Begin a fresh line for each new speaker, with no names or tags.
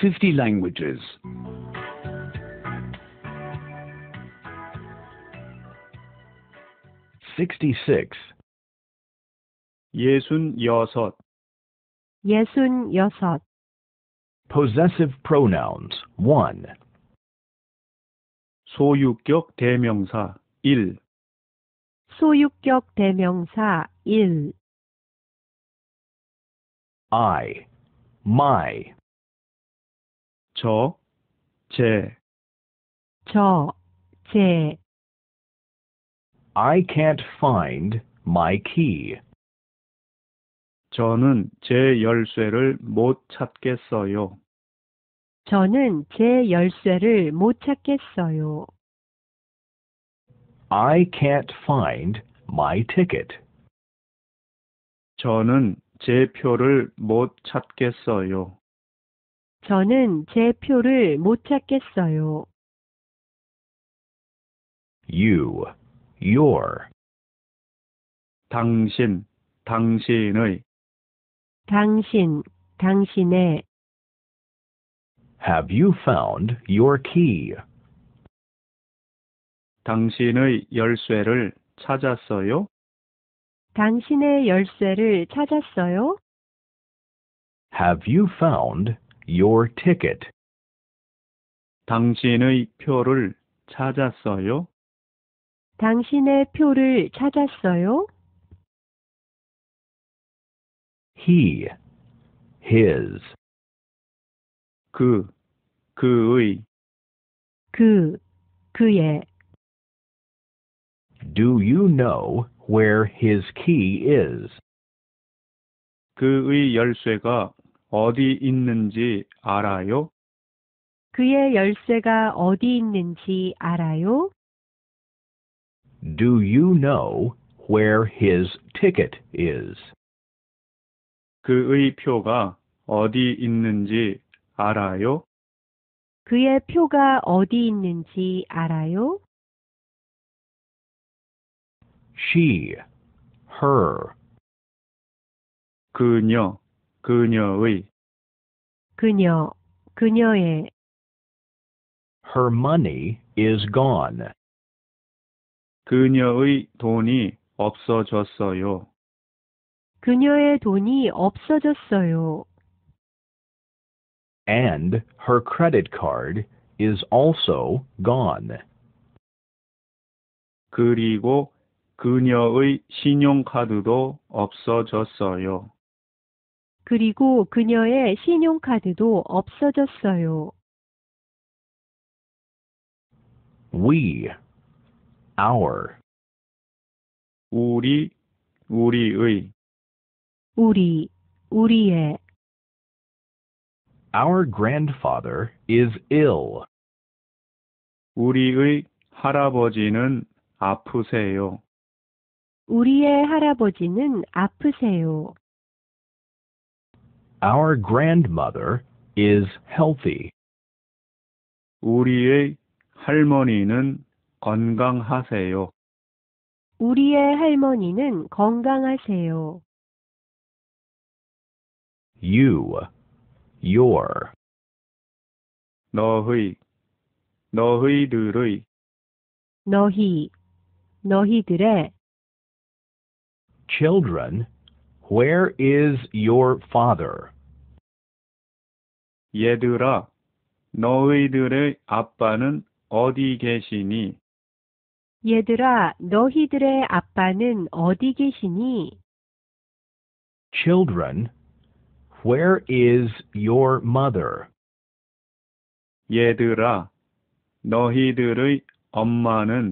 50 languages. Sixty-six. 예순 여섯.
예순 여섯.
Possessive pronouns 1. 소유격
대명사 일.
소유격 대명사 일.
I, my. 저, 제. 저, 제. I can't find my key.
저는 제 열쇠를 못 찾겠어요.
저는 제 열쇠를 못 찾겠어요.
I can't find my ticket.
저는 제 표를 못 찾겠어요.
저는 제 표를 못 찾겠어요.
you, your. 당신, 당신의.
당신, 당신의.
Have you found your key?
당신의 열쇠를 찾았어요?
당신의 열쇠를 찾았어요?
Have you found your ticket. 당신의 표를 찾았어요?
당신의 표를 찾았어요?
he, his. 그, 그의.
그, 그의.
Do you know where his key is?
그의 열쇠가 어디 있는지
알아요?
그의 열쇠가 어디 있는지 알아요?
Do you know where his ticket is?
그의 표가 어디 있는지
알아요?
그의 표가 어디 있는지 알아요?
She, her. 그녀, 그녀의
그녀 그녀의
Her money is gone.
그녀의 돈이 없어졌어요.
그녀의 돈이 없어졌어요.
And her credit card is also gone.
그리고 그녀의 신용카드도
없어졌어요.
그리고 그녀의 신용카드도 없어졌어요.
we, our. 우리, 우리의.
우리, 우리의.
Our grandfather is ill. 우리의
할아버지는 아프세요.
우리의 할아버지는 아프세요.
Our grandmother is healthy. 우리의 할머니는
건강하세요.
우리의 할머니는 건강하세요.
you, your. 너희, 너희들의.
너희, 너희들의.
Children Where is your father?
얘들아, 너희들의 아빠는 어디 계시니?
얘들아, 너희들의 아빠는 어디 계시니?
Children, where is your mother? 얘들아, 너희들의 엄마는